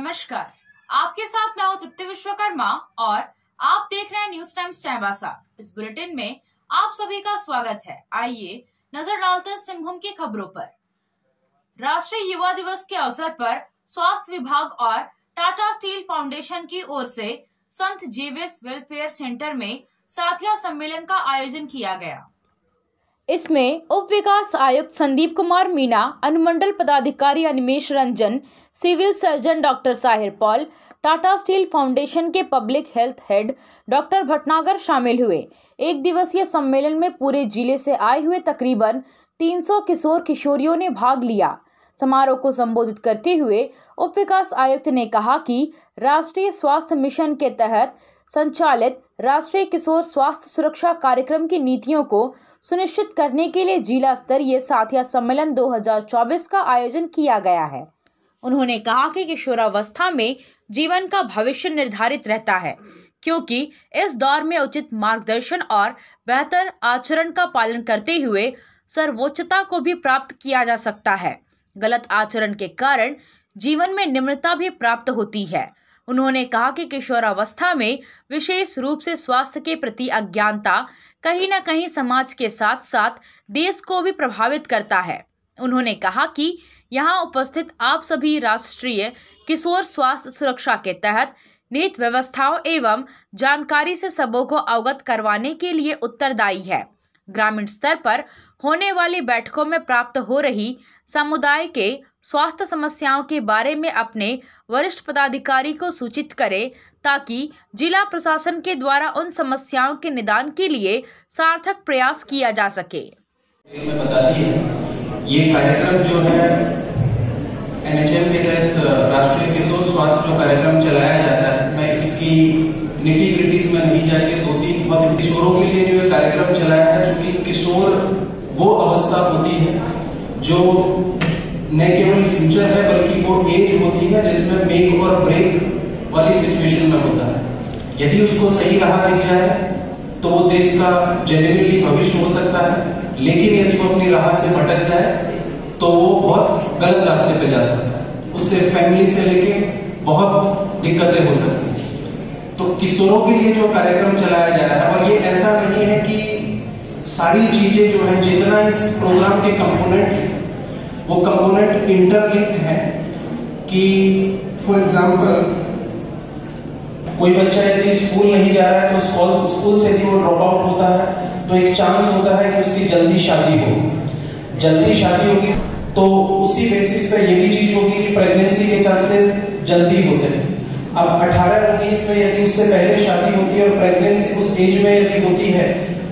नमस्कार आपके साथ मैं हूं तृप्ति विश्वकर्मा और आप देख रहे हैं न्यूज टाइम्स चाईबासा इस बुलेटिन में आप सभी का स्वागत है आइए नजर डालते हैं सिंहभूम की खबरों पर राष्ट्रीय युवा दिवस के अवसर पर स्वास्थ्य विभाग और टाटा स्टील फाउंडेशन की ओर से संत जेविस वेलफेयर सेंटर में साथिया सम्मेलन का आयोजन किया गया इसमें उप विकास आयुक्त संदीप कुमार मीणा अनुमंडल पदाधिकारी Animesh Ranjan civil surgeon doctor Sahir Paul Tata Steel Foundation के public health head doctor Bhatnagar शामिल हुए एक दिवसीय सम्मेलन में पूरे जिले से आए हुए तकरीबन 300 किशोर किशोरियों ने भाग लिया समारोह को संबोधित करते हुए उप विकास आयुक्त ने कहा कि राष्ट्रीय स्वास्थ्य मिशन के तहत संचालित राष्ट्रीय किशोर स्वास्थ्य सुरक्षा कार्यक्रम की नीतियों को सुनिश्चित करने के लिए जिला स्तरीय साथिया सम्मेलन 2024 का आयोजन किया गया है उन्होंने कहा कि किशोरावस्था में जीवन का भविष्य निर्धारित रहता है क्योंकि इस दौर में उचित मार्गदर्शन और बेहतर आचरण का पालन करते हुए सर्वोच्चता को भी प्राप्त किया जा सकता है गलत आचरण के कारण जीवन में निम्रता भी प्राप्त होती है उन्होंने कहा कि किशोरावस्था में विशेष रूप से स्वास्थ्य के प्रति अज्ञानता कहीं ना कहीं समाज के साथ साथ देश को भी प्रभावित करता है उन्होंने कहा कि यहाँ उपस्थित आप सभी राष्ट्रीय किशोर स्वास्थ्य सुरक्षा के तहत नीत व्यवस्थाओं एवं जानकारी से सबों को अवगत करवाने के लिए उत्तरदायी है ग्रामीण स्तर पर होने वाली बैठकों में प्राप्त हो रही समुदाय के स्वास्थ्य समस्याओं के बारे में अपने वरिष्ठ पदाधिकारी को सूचित करें ताकि जिला प्रशासन के द्वारा उन समस्याओं के निदान के लिए सार्थक प्रयास किया जा सके ये कार्यक्रम जो है एनएचएम के तहत राष्ट्रीय किशोर स्वास्थ्य जो कार्यक्रम चलाया जाता है मैं इसकी निटी क्रिटीज में नहीं जाके दो तीन बहुत किशोरों के लिए जो कार्यक्रम चलाया है अवस्था होती है जो न केवल फ्यूचर है बल्कि वो एज होती है जिसमें मेक और ब्रेक वाली सिचुएशन में होता है यदि उसको सही राह दिख जाए तो वो देश का जेन्यूनली भविष्य हो सकता है लेकिन यदि वो अपनी राह से भटक जाए तो वो बहुत गलत रास्ते पे जा सकता है उससे फैमिली से लेके बहुत दिक्कतें हो सकती हैं तो किशोरों के लिए जो कार्यक्रम चलाया जा रहा है और ये ऐसा नहीं है कि सारी चीजें जो है जितना इस प्रोग्राम के कंपोनेंट है वो कंपोनेंट इंटरलिंक्ड है कि फॉर एग्जांपल कोई बच्चा यदि स्कूल नहीं जा रहा है तो स्कूल स्कूल से भी वो ड्रॉप आउट होता है तो एक चांस होता है कि उसकी जल्दी शादी हो जल्दी शादी होगी तो उसी बेसिस पर ये भी चीज होगी कि प्रेगनेंसी के चांसेस जल्दी होते हैं अब 18 उन्नीस में यदि उससे पहले शादी होती है और प्रेगनेंसी उस एज में यदि होती है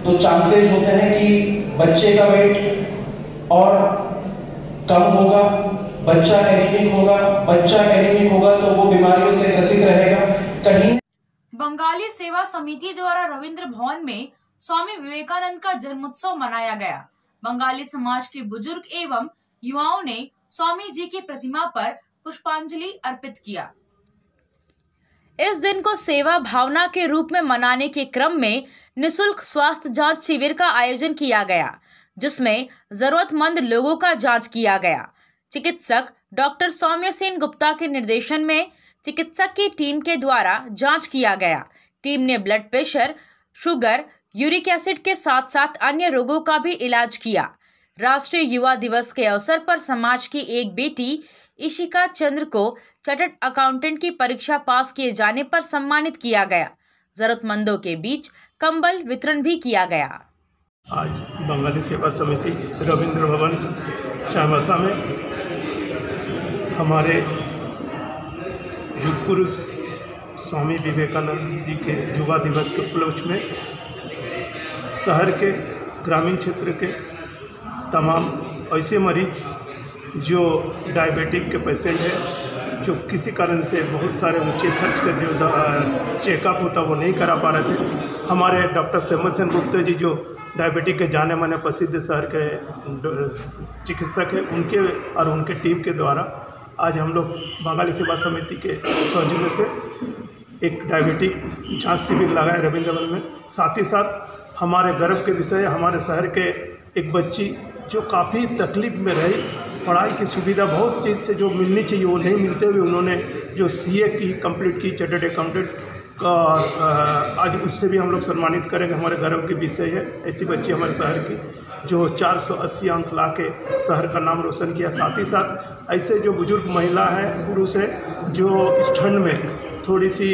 तो चांसेस होते हैं कि बच्चे का वेट और कम होगा बच्चा एनिमिक होगा बच्चा एनिमिक होगा तो वो बीमारियों से ग्रसित रहेगा कहीं बंगाली सेवा समिति द्वारा रविंद्र भवन में स्वामी विवेकानंद का जन्मोत्सव मनाया गया बंगाली समाज के बुजुर्ग एवं युवाओं ने स्वामी जी की प्रतिमा पर पुष्पांजलि अर्पित किया इस दिन को सेवा भावना के रूप में मनाने के क्रम में निशुल्क स्वास्थ्य जांच शिविर का आयोजन किया गया जिसमें जरूरतमंद लोगों का जांच किया गया चिकित्सक डॉक्टर सौम्य सेन गुप्ता के निर्देशन में चिकित्सक की टीम के द्वारा जांच किया गया टीम ने blood pressure sugar uric acid के साथ साथ अन्य रोगों का भी इलाज किया राष्ट्रीय युवा दिवस के अवसर पर समाज की एक बेटी इशिका चंद्र को चार्टर्ड अकाउंटेंट की परीक्षा पास किए जाने पर सम्मानित किया गया जरूरतमंदों के बीच कंबल वितरण भी किया गया आज बंगाली सेवा समिति रविंद्र भवन चामसा में हमारे युग पुरुष स्वामी विवेकानंद जी के युवा दिवस के उपलक्ष्य में शहर के ग्रामीण क्षेत्र के तमाम ऐसे मरीज जो डायबिटिक के पेशेंट है जो किसी कारण से बहुत सारे ऊँचे खर्च कर जो चेकअप होता वो नहीं करा पा रहे थे हमारे डॉक्टर श्यामल सेन गुप्ता जी जो डायबिटिक के जाने माने प्रसिद्ध शहर के चिकित्सक हैं उनके और उनके टीम के द्वारा आज हम लोग बंगाली सेवा समिति के सौजन्य से एक डायबिटिक जांच शिविर लगाए रविंद्रवन में साथ ही साथ हमारे गर्व के विषय हमारे शहर के एक बच्ची जो काफ़ी तकलीफ में रही पढ़ाई की सुविधा बहुत चीज़ से जो मिलनी चाहिए वो नहीं मिलते हुए उन्होंने जो सी की कंप्लीट की चार्टर्ड अकाउंटेंट का आज उससे भी हम लोग सम्मानित करेंगे हमारे गर्व की विषय है ऐसी बच्ची हमारे शहर की जो 480 अंक ला के शहर का नाम रोशन किया साथ ही साथ ऐसे जो बुज़ुर्ग महिला हैं पुरुष हैं जो इस ठंड में थोड़ी सी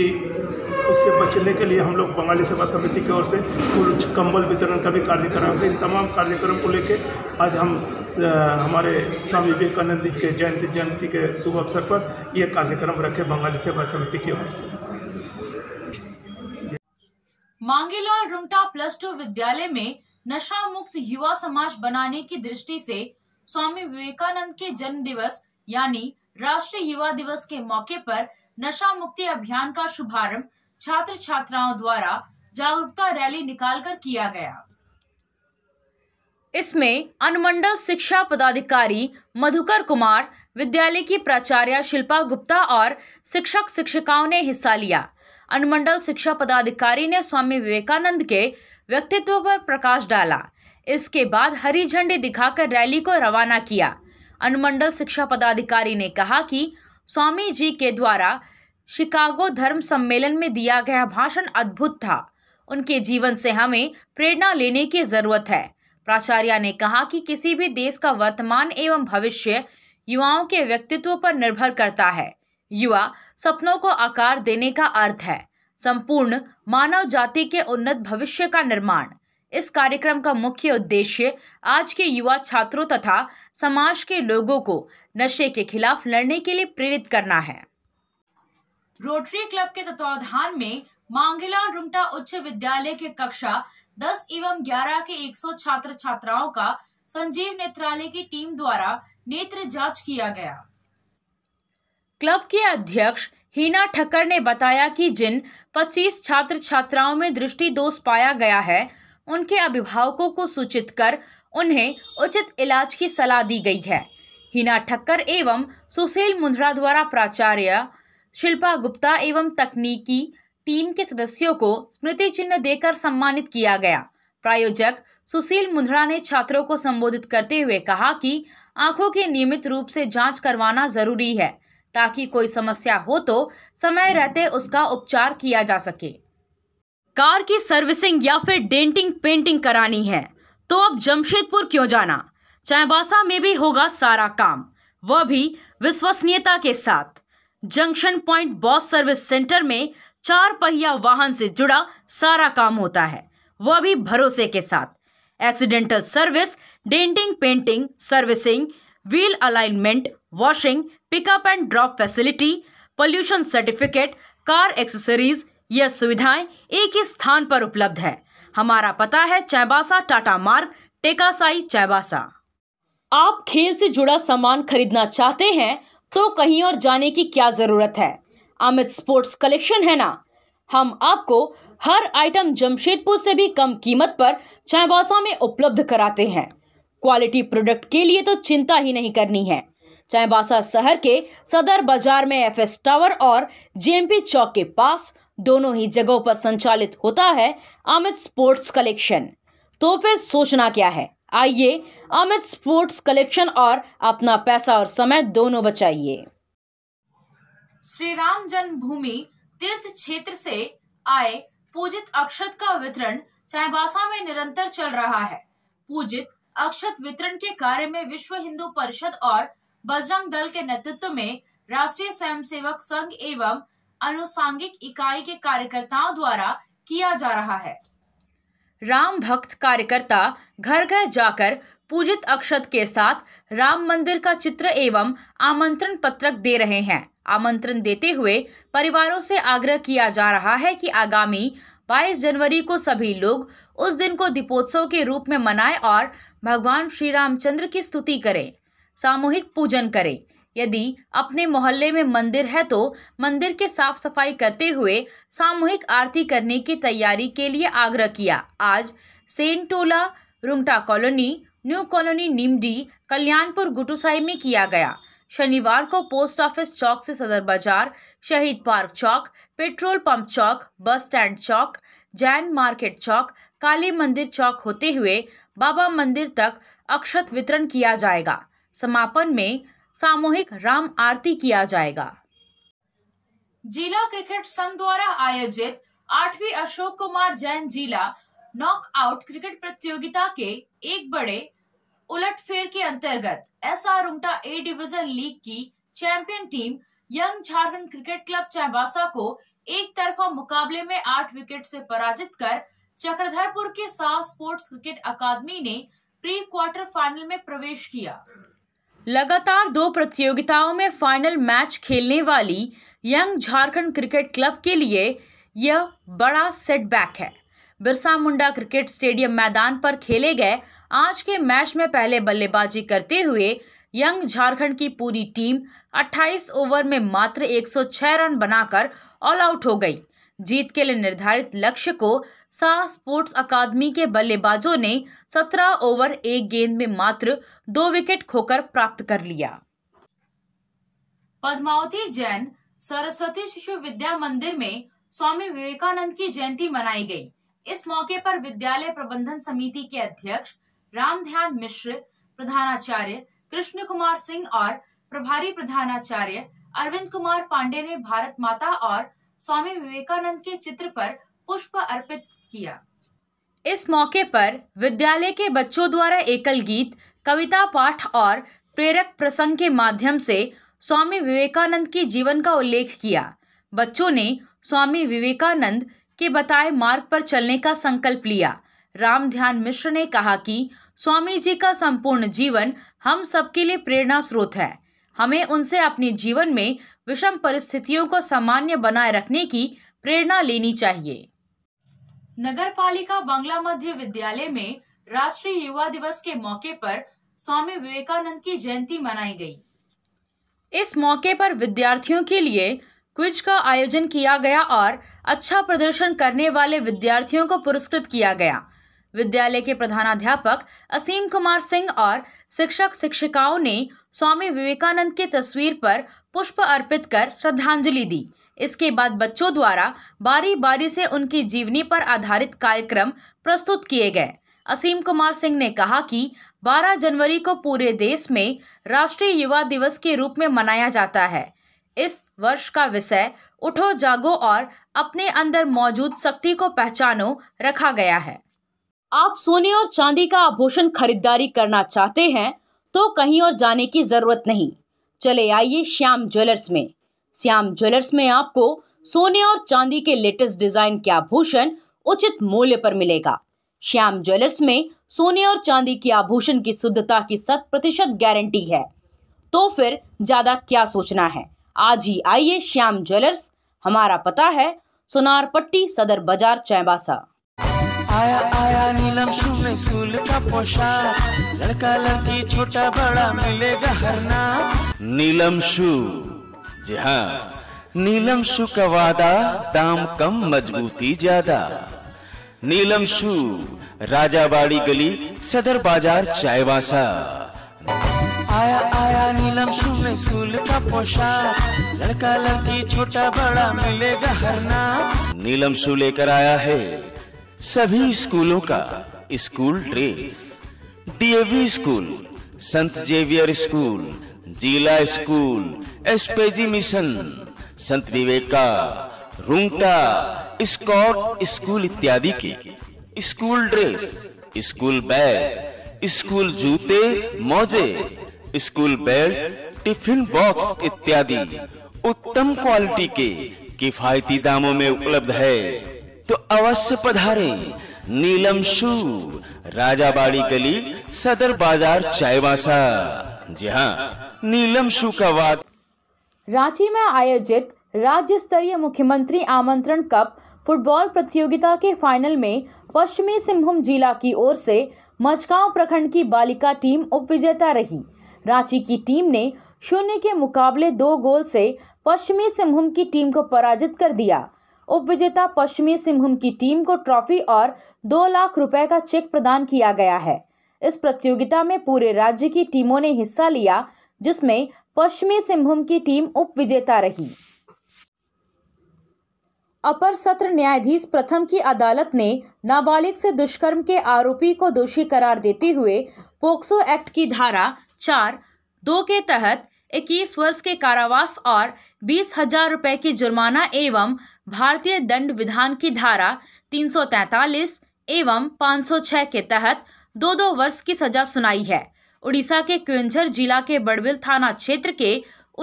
उससे बचने के लिए हम लोग बंगाली सेवा समिति की ओर से कुछ कंबल वितरण का भी कार्यक्रम है इन तमाम कार्यक्रम को लेकर आज हम हमारे स्वामी विवेकानंद जी के जयंती जयंती के शुभ अवसर पर यह कार्यक्रम रखे बंगाली सेवा समिति की ओर से मांगीलाल रुमटा प्लस टू विद्यालय में नशा मुक्त युवा समाज बनाने की दृष्टि से स्वामी विवेकानंद के जन्म दिवस यानी राष्ट्रीय युवा दिवस के मौके पर नशा मुक्ति अभियान का शुभारंभ छात्र छात्राओं द्वारा जागरूकता रैली निकालकर किया गया इसमें अनुमंडल शिक्षा पदाधिकारी मधुकर कुमार विद्यालय की प्राचार्य शिल्पा गुप्ता और शिक्षक शिक्षिकाओं ने हिस्सा लिया अनुमंडल शिक्षा पदाधिकारी ने स्वामी विवेकानंद के व्यक्तित्व पर प्रकाश डाला इसके बाद हरी झंडी दिखाकर रैली को रवाना किया अनुमंडल शिक्षा पदाधिकारी ने कहा कि स्वामी जी के द्वारा शिकागो धर्म सम्मेलन में दिया गया भाषण अद्भुत था उनके जीवन से हमें प्रेरणा लेने की जरूरत है प्राचार्य ने कहा कि किसी भी देश का वर्तमान एवं भविष्य युवाओं के व्यक्तित्व पर निर्भर करता है युवा सपनों को आकार देने का अर्थ है संपूर्ण मानव जाति के उन्नत भविष्य का निर्माण इस कार्यक्रम का मुख्य उद्देश्य आज के युवा छात्रों तथा समाज के लोगों को नशे के खिलाफ लड़ने के लिए प्रेरित करना है रोटरी क्लब के तत्वावधान में मांगेलाल रुमटा उच्च विद्यालय के कक्षा 10 एवं 11 के 100 छात्र छात्राओं का संजीव नेत्रालय की टीम द्वारा नेत्र जांच किया गया क्लब के अध्यक्ष हीना ठक्कर ने बताया कि जिन 25 छात्र छात्राओं में दृष्टि दोष पाया गया है उनके अभिभावकों को सूचित कर उन्हें उचित इलाज की सलाह दी गई है हीना ठक्कर एवं सुशील मुंद्रा द्वारा प्राचार्य शिल्पा गुप्ता एवं तकनीकी टीम के सदस्यों को स्मृति चिन्ह देकर सम्मानित किया गया प्रायोजक सुशील मुंद्रा ने छात्रों को संबोधित करते हुए कहा कि आंखों की नियमित रूप से जांच करवाना जरूरी है ताकि कोई समस्या हो तो समय रहते उसका उपचार किया जा सके कार की सर्विसिंग या फिर डेंटिंग पेंटिंग करानी है तो अब जमशेदपुर क्यों जाना चाईबासा में भी होगा सारा काम वह भी विश्वसनीयता के साथ junction point boss service centre में चार पहिया वाहन से जुड़ा सारा काम होता है वह भी भरोसे के साथ accidental service denting painting servicing wheel alignment washing pickup and drop facility pollution certificate car accessories यह सुविधाएं एक ही स्थान पर उपलब्ध है हमारा पता है चैबासा टाटा मार्ग टेकासाई चैबासा आप खेल से जुड़ा सामान खरीदना चाहते हैं तो कहीं और जाने की क्या ज़रूरत है अमित स्पोर्ट्स कलेक्शन है ना हम आपको हर आइटम जमशेदपुर से भी कम कीमत पर चाईबासा में उपलब्ध कराते हैं क्वालिटी प्रोडक्ट के लिए तो चिंता ही नहीं करनी है चाईबासा शहर के सदर बाजार में एफएस टावर और जेएमपी चौक के पास दोनों ही जगहों पर संचालित होता है अमित स्पोर्ट्स कलेक्शन तो फिर सोचना क्या है आइए अमित स्पोर्ट्स कलेक्शन और अपना पैसा और समय दोनों बचाइए श्री राम जन्मभूमि तीर्थ क्षेत्र से आए पूजित अक्षत का वितरण चाईबासा में निरंतर चल रहा है पूजित अक्षत वितरण के कार्य में विश्व हिंदू परिषद और बजरंग दल के नेतृत्व में राष्ट्रीय स्वयंसेवक संघ एवं अनुसांगिक इकाई के कार्यकर्ताओं द्वारा किया जा रहा है राम भक्त कार्यकर्ता घर घर जाकर पूजित अक्षत के साथ राम मंदिर का चित्र एवं आमंत्रण पत्रक दे रहे हैं आमंत्रण देते हुए परिवारों से आग्रह किया जा रहा है कि आगामी 22 जनवरी को सभी लोग उस दिन को दीपोत्सव के रूप में मनाएं और भगवान श्री रामचंद्र की स्तुति करें सामूहिक पूजन करें यदि अपने मोहल्ले में मंदिर है तो मंदिर के साफ सफाई करते हुए सामूहिक आरती करने की तैयारी के लिए आग्रह किया आज Santola Rungta colony new colony Nimdih Kalyanpur Gutusai में किया गया शनिवार को पोस्ट ऑफिस चौक से Sadar Bazar Shaheed park Chowk petrol pump Chowk bus stand Chowk Jain market Chowk Kali Mandir Chowk होते हुए बाबा मंदिर तक अक्षत वितरण किया जाएगा समापन में सामूहिक राम आरती किया जाएगा जिला क्रिकेट संघ द्वारा आयोजित आठवीं अशोक कुमार जैन जिला नॉकआउट क्रिकेट प्रतियोगिता के एक बड़े उलटफेर के अंतर्गत एस आर उमटा ए डिवीजन लीग की champion team young Jharkhand cricket club Chaibasa को एक तरफा मुकाबले में आठ विकेट से पराजित कर चक्रधरपुर के साव स्पोर्ट्स क्रिकेट अकादमी ने प्री क्वार्टर फाइनल में प्रवेश किया लगातार दो प्रतियोगिताओं में फाइनल मैच खेलने वाली यंग झारखंड क्रिकेट क्लब के लिए यह बड़ा सेटबैक है बिरसा मुंडा क्रिकेट स्टेडियम मैदान पर खेले गए आज के मैच में पहले बल्लेबाजी करते हुए यंग झारखंड की पूरी टीम 28 ओवर में मात्र 106 रन बनाकर ऑल आउट हो गई जीत के लिए निर्धारित लक्ष्य को शाह स्पोर्ट्स अकादमी के बल्लेबाजों ने 17 ओवर एक गेंद में मात्र दो विकेट खोकर प्राप्त कर लिया पद्मावती जैन सरस्वती शिशु विद्या मंदिर में स्वामी विवेकानंद की जयंती मनाई गई इस मौके पर विद्यालय प्रबंधन समिति के अध्यक्ष राम ध्यान मिश्र प्रधानाचार्य कृष्ण कुमार सिंह और प्रभारी प्रधानाचार्य अरविंद कुमार पांडे ने भारत माता और स्वामी विवेकानंद के चित्र पर पुष्प अर्पित किया इस मौके पर विद्यालय के बच्चों द्वारा एकल गीत कविता पाठ और प्रेरक प्रसंग के माध्यम से स्वामी विवेकानंद के जीवन का उल्लेख किया बच्चों ने स्वामी विवेकानंद के बताए मार्ग पर चलने का संकल्प लिया राम ध्यान मिश्र ने कहा कि स्वामी जी का संपूर्ण जीवन हम सबके लिए प्रेरणा स्रोत है हमें उनसे अपने जीवन में विषम परिस्थितियों को सामान्य बनाए रखने की प्रेरणा लेनी चाहिए नगर पालिका बांग्ला मध्य विद्यालय में राष्ट्रीय युवा दिवस के मौके पर स्वामी विवेकानंद की जयंती मनाई गई इस मौके पर विद्यार्थियों के लिए क्विज का आयोजन किया गया और अच्छा प्रदर्शन करने वाले विद्यार्थियों को पुरस्कृत किया गया विद्यालय के प्रधानाध्यापक असीम कुमार सिंह और शिक्षक शिक्षिकाओं ने स्वामी विवेकानंद की तस्वीर पर पुष्प अर्पित कर श्रद्धांजलि दी इसके बाद बच्चों द्वारा बारी बारी से उनकी जीवनी पर आधारित कार्यक्रम प्रस्तुत किए गए असीम कुमार सिंह ने कहा कि 12 जनवरी को पूरे देश में राष्ट्रीय युवा दिवस के रूप में मनाया जाता है इस वर्ष का विषय उठो जागो और अपने अंदर मौजूद शक्ति को पहचानो रखा गया है आप सोने और चांदी का आभूषण खरीदारी करना चाहते हैं तो कहीं और जाने की ज़रूरत नहीं चले आइए श्याम ज्वेलर्स में श्याम ज्वेलर्स में आपको सोने और चांदी के लेटेस्ट डिज़ाइन के आभूषण उचित मूल्य पर मिलेगा श्याम ज्वेलर्स में सोने और चांदी के आभूषण की शुद्धता की शत प्रतिशत गारंटी है तो फिर ज़्यादा क्या सोचना है आज ही आइए श्याम ज्वेलर्स हमारा पता है सोनार पट्टी सदर बाजार चैबासा आया आया नीलम शून्य स्कूल का पोशाक लड़का लड़की छोटा बड़ा मिलेगा हर नाम नीलम शू जी हाँ नीलम शू का वादा दाम कम मजबूती ज्यादा नीलम शू राजाबाड़ी गली सदर बाजार चायवासा आया आया नीलम में स्कूल का पोशाक लड़का लड़की छोटा बड़ा मिलेगा हर नाम नीलम शू लेकर आया है सभी स्कूलों का school dress DAV school Sant Xavier school जिला school SPG mission Sant Viveka Rungta Scott school इत्यादि के school dress school bag school जूते मोजे स्कूल बेल्ट टिफिन बॉक्स इत्यादि उत्तम क्वालिटी के किफायती दामों में उपलब्ध है तो अवश्य पधारे नीलम शू बाड़ी गली सदर बाजार चाईबासा जी हाँ नीलम शू का वाद रांची में आयोजित राज्य स्तरीय मुख्यमंत्री आमंत्रण कप फुटबॉल प्रतियोगिता के फाइनल में पश्चिमी सिंहभूम जिला की ओर से मचगांव प्रखंड की बालिका टीम उपविजेता रही रांची की टीम ने शून्य के मुकाबले दो गोल से पश्चिमी सिंहभूम की टीम को पराजित कर दिया उपविजेता पश्चिमी सिंहभूम की टीम को ट्रॉफी और दो लाख रुपए का चेक प्रदान किया गया है इस प्रतियोगिता में पूरे राज्य की टीमों ने हिस्सा लिया जिसमें पश्चिमी सिंहभूम की टीम उपविजेता रही अपर सत्र न्यायाधीश प्रथम की अदालत ने नाबालिग से दुष्कर्म के आरोपी को दोषी करार देते हुए पोक्सो एक्ट की धारा चार दो के तहत इक्कीस वर्ष के कारावास और बीस हजार रुपए की जुर्माना एवं भारतीय दंड विधान की धारा 343 एवं 506 के तहत दो दो वर्ष की सजा सुनाई है उड़ीसा के क्यूंझर जिला के बड़बिल थाना क्षेत्र के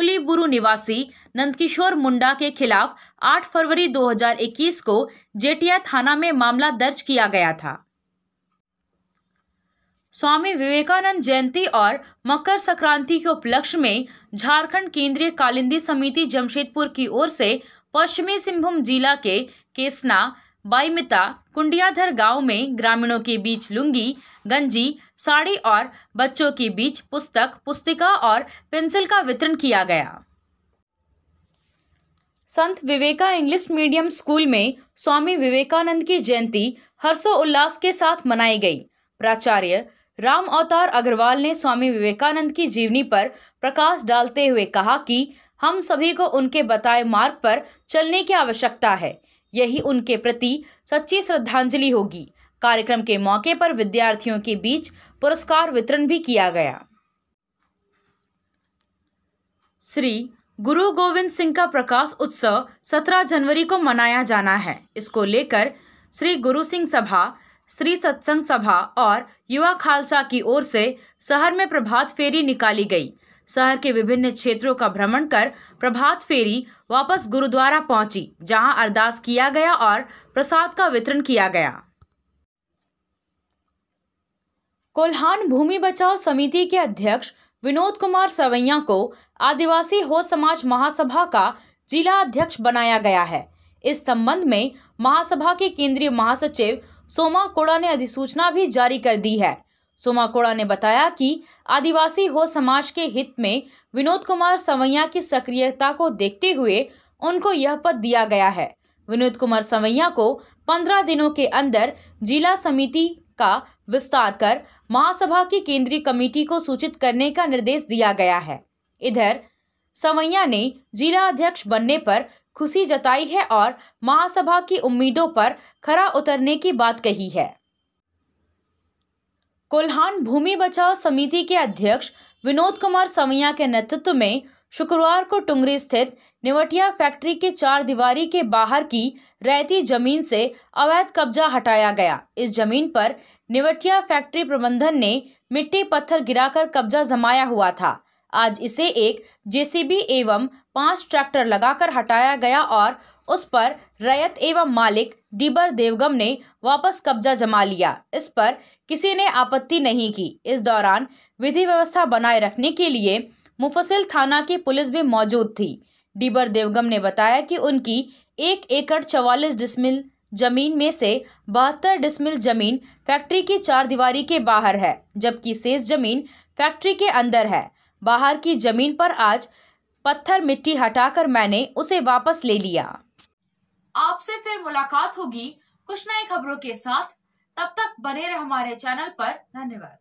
उलीबुरु निवासी नंदकिशोर मुंडा के खिलाफ 8 फरवरी 2021 को जेटिया थाना में मामला दर्ज किया गया था स्वामी विवेकानंद जयंती और मकर संक्रांति के उपलक्ष्य में झारखंड केंद्रीय कालिंदी समिति जमशेदपुर की ओर से पश्चिमी सिंहभूम जिला के केसना बाईमिता कुंडियाधर गांव में ग्रामीणों के बीच लुंगी गंजी साड़ी और बच्चों के बीच पुस्तक पुस्तिका और पेंसिल का वितरण किया गया संत विवेका इंग्लिश मीडियम स्कूल में स्वामी विवेकानंद की जयंती हर्षोल्लास के साथ मनाई गई प्राचार्य राम अवतार अग्रवाल ने स्वामी विवेकानंद की जीवनी पर प्रकाश डालते हुए कहा कि हम सभी को उनके बताए मार्ग पर चलने की आवश्यकता है यही उनके प्रति सच्ची श्रद्धांजलि होगी कार्यक्रम के मौके पर विद्यार्थियों के बीच पुरस्कार वितरण भी किया गया श्री गुरु गोविंद सिंह का प्रकाश उत्सव 17 जनवरी को मनाया जाना है इसको लेकर श्री गुरु सिंह सभा स्त्री सत्संग सभा और युवा खालसा की ओर से शहर में प्रभात फेरी निकाली गई शहर के विभिन्न क्षेत्रों का भ्रमण कर प्रभात फेरी वापस गुरुद्वारा पहुंची जहां अरदास किया गया और प्रसाद का वितरण किया गया कोल्हान भूमि बचाओ समिति के अध्यक्ष विनोद कुमार सवैया को आदिवासी हो समाज महासभा का जिला अध्यक्ष बनाया गया है इस संबंध में महासभा के केंद्रीय महासचिव सोमा कोड़ा ने अधिसूचना भी जारी कर दी है सोमा कोड़ा ने बताया कि आदिवासी हो समाज के हित में विनोद कुमार सवैया की सक्रियता को देखते हुए उनको यह पद दिया गया है विनोद कुमार सवैया को पंद्रह दिनों के अंदर जिला समिति का विस्तार कर महासभा की केंद्रीय कमेटी को सूचित करने का निर्देश दिया गया है इधर सवैया ने जिला अध्यक्ष बनने पर खुशी जताई है और महासभा की उम्मीदों पर खरा उतरने की बात कही है कोल्हान भूमि बचाव समिति के अध्यक्ष विनोद कुमार सवैया के नेतृत्व में शुक्रवार को टुंगरी स्थित निवटिया फैक्ट्री के चार दीवारी के बाहर की रहती जमीन से अवैध कब्जा हटाया गया इस जमीन पर निवटिया फैक्ट्री प्रबंधन ने मिट्टी पत्थर गिराकर कब्जा जमाया हुआ था आज इसे एक जेसीबी एवं पांच ट्रैक्टर लगाकर हटाया गया और उस पर रयत एवं मालिक डीबर देवगम ने वापस कब्जा जमा लिया इस पर किसी ने आपत्ति नहीं की इस दौरान विधि व्यवस्था बनाए रखने के लिए मुफसिल थाना की पुलिस भी मौजूद थी डीबर देवगम ने बताया कि उनकी एक एकड़ चवालीस डिसमिल जमीन में से बहत्तर डिसमिल जमीन फैक्ट्री की चार दीवारी के बाहर है जबकि शेष जमीन फैक्ट्री के अंदर है बाहर की ज़मीन पर आज पत्थर मिट्टी हटाकर मैंने उसे वापस ले लिया आपसे फिर मुलाकात होगी कुछ नए खबरों के साथ तब तक बने रहे हमारे चैनल पर धन्यवाद